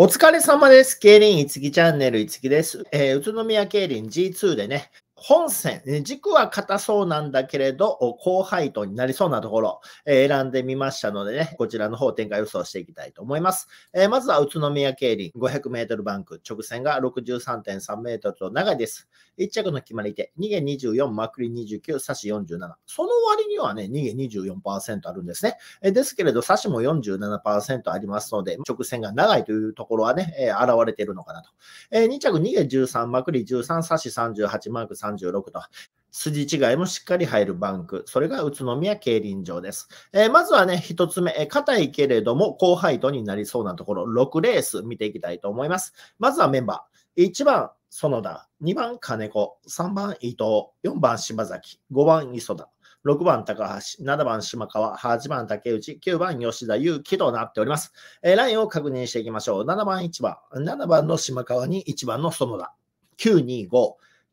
お疲れ様です。競輪いつきチャンネルいつきです。えー、宇都宮競輪 G2 でね、本線、軸は硬そうなんだけれど、高配当になりそうなところ、えー、選んでみましたのでね、こちらの方展開予想していきたいと思います。えー、まずは宇都宮競輪500メートルバンク、直線が63.3メートルと長いです。1着の決まり手、逃げ24、まくり29、差し47。その割にはね、逃げ24%あるんですね。えー、ですけれど、差しも47%ありますので、直線が長いというところはね、え現れているのかなと。え2着逃げ13、まくり13、差し38、マーク3 36と。筋違いもしっかり入るバンク。それが宇都宮競輪場です。えー、まずはね、一つ目、硬、えー、いけれども高配当になりそうなところ、6レース見ていきたいと思います。まずはメンバー。1番、園田。2番、金子。3番、伊藤。4番、島崎。5番、磯田。6番高橋、7番島川、8番竹内、9番吉田祐希となっております。えー、ラインを確認していきましょう。7番1番、7番の島川に1番の園田。925、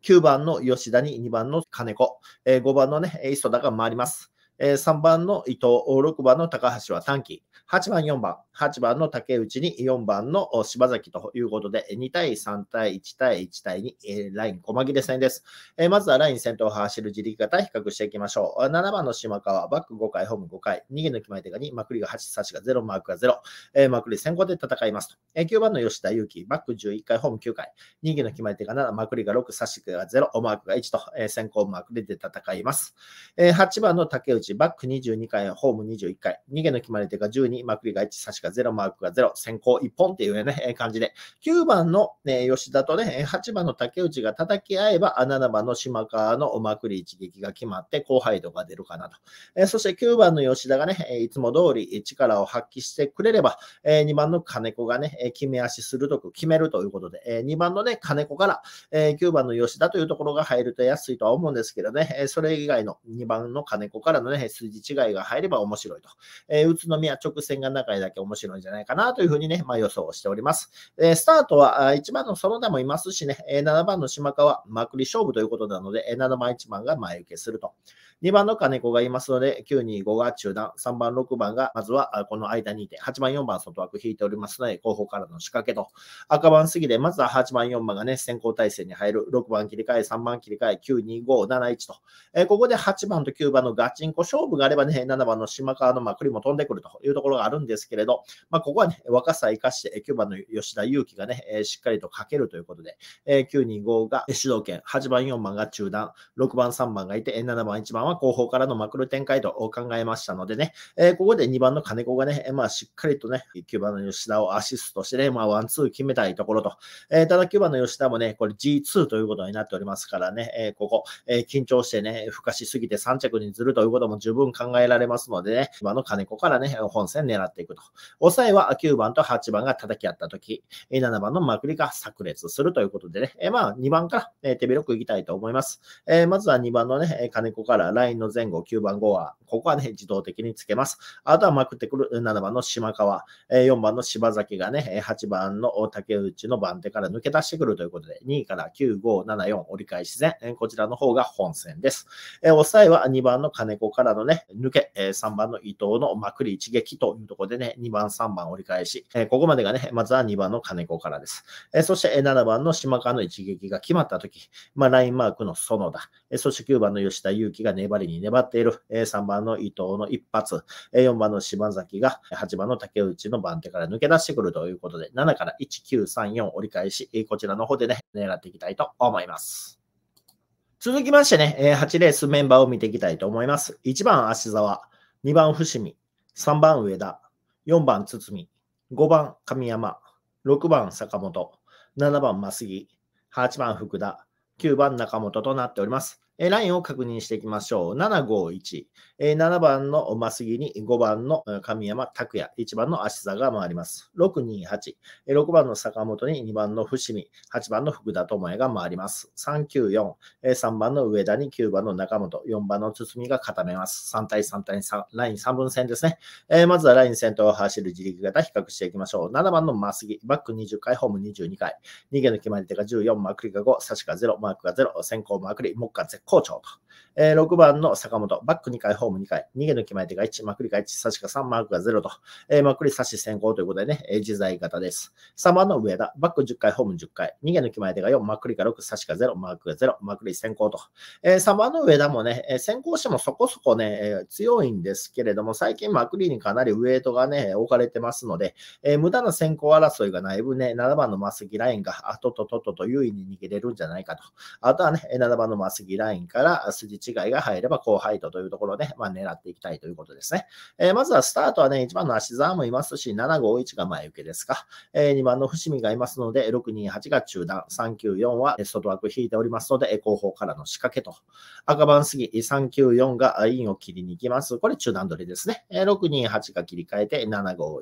9番の吉田に2番の金子、え5番のね、磯田が回ります。え3番の伊藤、6番の高橋は短期、8番、4番、8番の竹内に4番の柴崎ということで、2対3対1対1対2、えライン細切れ戦です、えまずはライン先頭を走る自力型比較していきましょう。7番の島川、バック5回、ホーム5回、逃げの決まり手が2、まくりが8、差しが0、マークが0、えー、まくり先行で戦いますと。え9番の吉田祐希、バック11回、ホーム9回、逃げの決まり手が7、まくりが6、差しが0、マークが1と、え先行マークで戦います。え8番の竹内バック22回、ホーム21回、逃げの決まり手が12、まくりが1、差しが0、マークが0、先行1本っていうね、感じで、9番の、ね、吉田とね、8番の竹内が叩き合えば、7番の島川のまくり一撃が決まって、後輩度が出るかなと。えそして9番の吉田がね、いつも通り力を発揮してくれれば、え2番の金子がね、決め足鋭く決めるということで、え2番のね、金子から、え9番の吉田というところが入ると安いとは思うんですけどね、えそれ以外の2番の金子からのね、ね、字違いが入れば面白いと。えー、宇都宮直線が中井だけ面白いんじゃないかなというふうにね、まあ、予想をしております。えー、スタートは1番の園田もいますしね、7番の島川、まくり勝負ということなので、7番1番が前受けすると。2番の金子がいますので、925が中段、3番6番が、まずはこの間にいて、8番4番外枠引いておりますので、後方からの仕掛けと。赤番過ぎで、まずは8番4番がね、先行体制に入る。6番切り替え、3番切り替え、92571と。えー、ここで8番と9番のガチンコ勝負があればね、7番の島川のまくりも飛んでくるというところがあるんですけれど、まあ、ここはね、若さ生かして、9番の吉田祐希がね、えしっかりとかけるということで、え925が主導権、8番、4番が中段、6番、3番がいて、7番、1番は後方からのまくる展開と考えましたのでね、えここで2番の金子がね、まあ、しっかりとね、9番の吉田をアシストしてね、まあ、ワンツー決めたいところと、えただ9番の吉田もね、これ G2 ということになっておりますからね、えここ、え緊張してね、ふかしすぎて3着にずるということもも十分考えられますので、ね、今の金子からね、本戦狙っていくと。抑えは9番と8番が叩き合った時、7番のまくりが炸裂するということでね、えまあ2番から手広くいきたいと思います。えまずは2番のね、金子からラインの前後9番5は、ここはね、自動的につけます。あとはまくってくる7番の島川、4番の柴崎がね、8番の竹内の番手から抜け出してくるということで、2位から9、5、7、4折り返し戦、こちらの方が本戦です。え抑えは2番の金子からからのね、抜け、え3番の伊藤のまくり一撃というところでね、2番、3番折り返し、えここまでがね、まずは2番の金子からです。えそして、え7番の島川の一撃が決まったとき、まあ、ラインマークの園田、えそして9番の吉田祐希が粘りに粘っている、え3番の伊藤の一発、え4番の島崎が8番の竹内の番手から抜け出してくるということで、7から1934折り返し、こちらの方でね、狙っていきたいと思います。続きましてね、え8レースメンバーを見ていきたいと思います。1番、芦沢、2番、伏見、3番、上田、4番、堤、5番、神山、6番、坂本、7番、増木、8番、福田、9番、中本となっております。えー、ラインを確認していきましょう。751。えー、7番の増杉に5番の神山拓也、1番の足座が回ります。628。えー、6番の坂本に2番の伏見、8番の福田智也が回ります。394。えー、3番の上田に9番の中本、4番の堤が固めます。3対3対3、ライン3分線ですね。えー、まずはライン先頭を走る自力型比較していきましょう。7番の増杉。バック20回、ホーム22回。逃げの決まり手が14、まくりが5、差しが0、マークが0、先行まくり、目下絶好調と。えー、6番の坂本、バック2回、ホーム2回、逃げ抜き前手が1、まくりが1、差しが3、マークが0と、えー、まくり差し先行ということでね、えー、自在型です。3番の上田、バック10回、ホーム10回、逃げ抜き前手が4、まくりが6、差しが0、マークが0、まくり先行と。えー、3番の上田もね、えー、先行してもそこそこね、えー、強いんですけれども、最近まくりにかなりウェイトがね、置かれてますので、えー、無駄な先行争いがない分ね、7番のマスギラインが、あととととと優位に逃げれるんじゃないかと。あとはね、7番のマスギラインインから筋違いが入れば高ハイというところで、まあ、狙っていきたいということですね。えー、まずはスタートはね、1番の芦沢もいますし、751が前受けですか。えー、2番の伏見がいますので、628が中段、394は外枠引いておりますので、後方からの仕掛けと。赤番杉、ぎ、394がインを切りに行きます。これ中段取りですね。628が切り替えて、751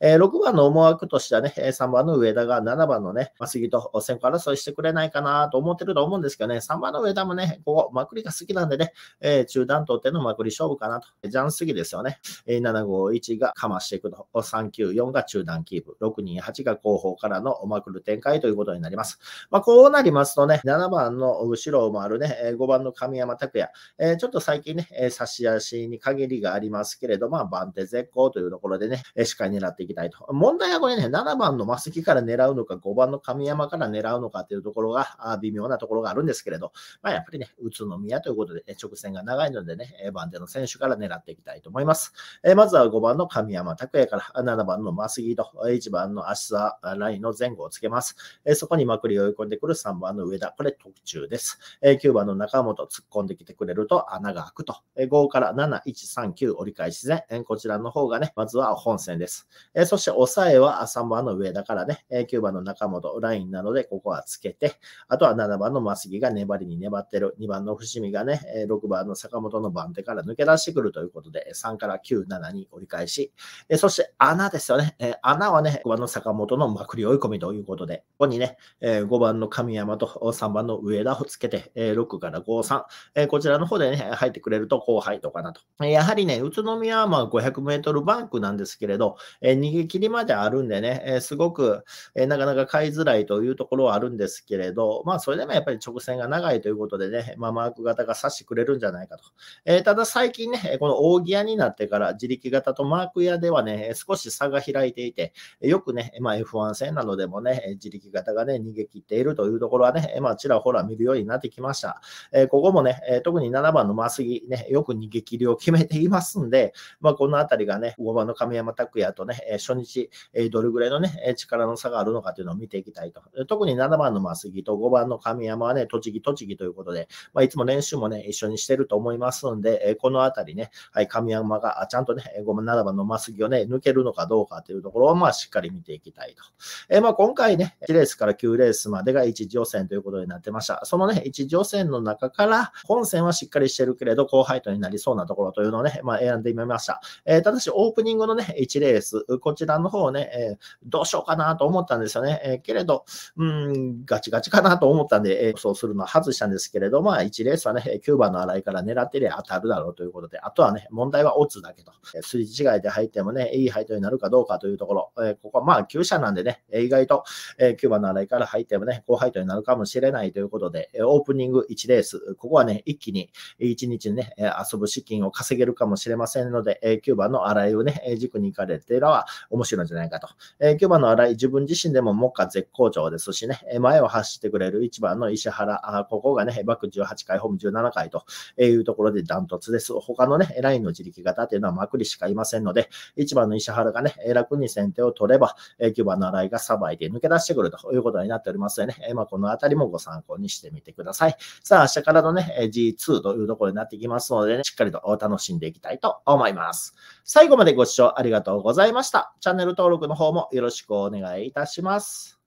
と。6番の思惑としてはね、3番の上田が7番のね、杉と先行争いしてくれないかなと思ってると思うんですけどね、3番の上田もね、ここ、まくりが好きなんでね、えー、中段とってのまくり勝負かなと。ジャンすぎですよね。えー、751がかましていくの。394が中段キープ。628が後方からのまくる展開ということになります。まあ、こうなりますとね、7番の後ろを回るね、5番の神山拓也。えー、ちょっと最近ね、差し足に限りがありますけれど、まあ、番手絶好というところでね、しっかり狙っていきたいと。問題はこれね、7番の増木から狙うのか、5番の神山から狙うのかというところが、微妙なところがあるんですけれど、まあ、やっぱりね、ね、宇都宮ということで、ね、直線が長いのでね、番手の選手から狙っていきたいと思います。えまずは5番の神山拓也から、7番のマスギード、1番の芦沢ラインの前後をつけます。えそこにまくりを追い込んでくる3番の上田、これ特注です。え9番の中本、突っ込んできてくれると穴が開くと。え5から7、1、3、9、折り返し前、こちらの方がね、まずは本戦です。えそして抑えは3番の上田からね、え9番の中本、ラインなので、ここはつけて、あとは7番のマスギが粘りに粘ってる。2番の伏見がね、6番の坂本の番手から抜け出してくるということで、3から9、7に折り返し、そして穴ですよね。穴はね、5番の坂本のまくり追い込みということで、ここにね、5番の神山と3番の上田をつけて、6から5、3、こちらの方でね、入ってくれると後輩とかなと。やはりね、宇都宮はまあ500メートルバンクなんですけれど、逃げ切りまであるんでね、すごくなかなか買いづらいというところはあるんですけれど、まあそれでもやっぱり直線が長いということでね、ね、まあ、マーク型が指してくれるんじゃないかと。えー、ただ最近ね、この扇屋になってから自力型とマーク屋ではね、少し差が開いていて、よくね、まあ、F1 戦などでもね、自力型がね、逃げ切っているというところはね、まあ、ちらほら見るようになってきました。えー、ここもね、特に7番のマスギね、よく逃げ切りを決めていますんで、まあ、このあたりがね、5番の亀山拓也とね、初日、どれぐらいのね、力の差があるのかというのを見ていきたいと。特に7番のマスギと5番の神山はね、栃木、栃木ということで、まあ、いつも練習もね、一緒にしてると思いますんで、えこのあたりね、はい、神山がちゃんとね、んならばのますぎをね、抜けるのかどうかというところを、まあ、しっかり見ていきたいと。えまあ、今回ね、1レースから9レースまでが1次予選ということになってました。そのね、1次予選の中から、本戦はしっかりしてるけれど、後輩とになりそうなところというのをね、まあ、選んでみました。えー、ただし、オープニングのね、1レース、こちらの方ね、えー、どうしようかなと思ったんですよね。えー、けれど、うん、ガチガチかなと思ったんで、えー、そうするのは外したんですけれど、ど、まあ、1レースはね、9番の洗いから狙ってりゃ当たるだろうということで、あとはね、問題はオッだけと。すり違いで入ってもね、いい配当になるかどうかというところ、えここはまあ、9社なんでね、意外と、え9番の洗いから入ってもね、高配当になるかもしれないということで、オープニング1レース、ここはね、一気に1日にね、遊ぶ資金を稼げるかもしれませんので、9番の洗いをね、軸に行かれてらは面白いんじゃないかと。9番の洗い、自分自身でも目下絶好調ですしね、前を走ってくれる1番の石原、ここがね、バック18回、ホーム17回というところでダントツです。他のね、ラインの自力型というのはまくりしかいませんので、1番の石原がね、楽に先手を取れば、9番の新井がさばいて抜け出してくるということになっておりますのでね、まあ、このあたりもご参考にしてみてください。さあ、明日からのね、G2 というところになってきますので、ね、しっかりと楽しんでいきたいと思います。最後までご視聴ありがとうございました。チャンネル登録の方もよろしくお願いいたします。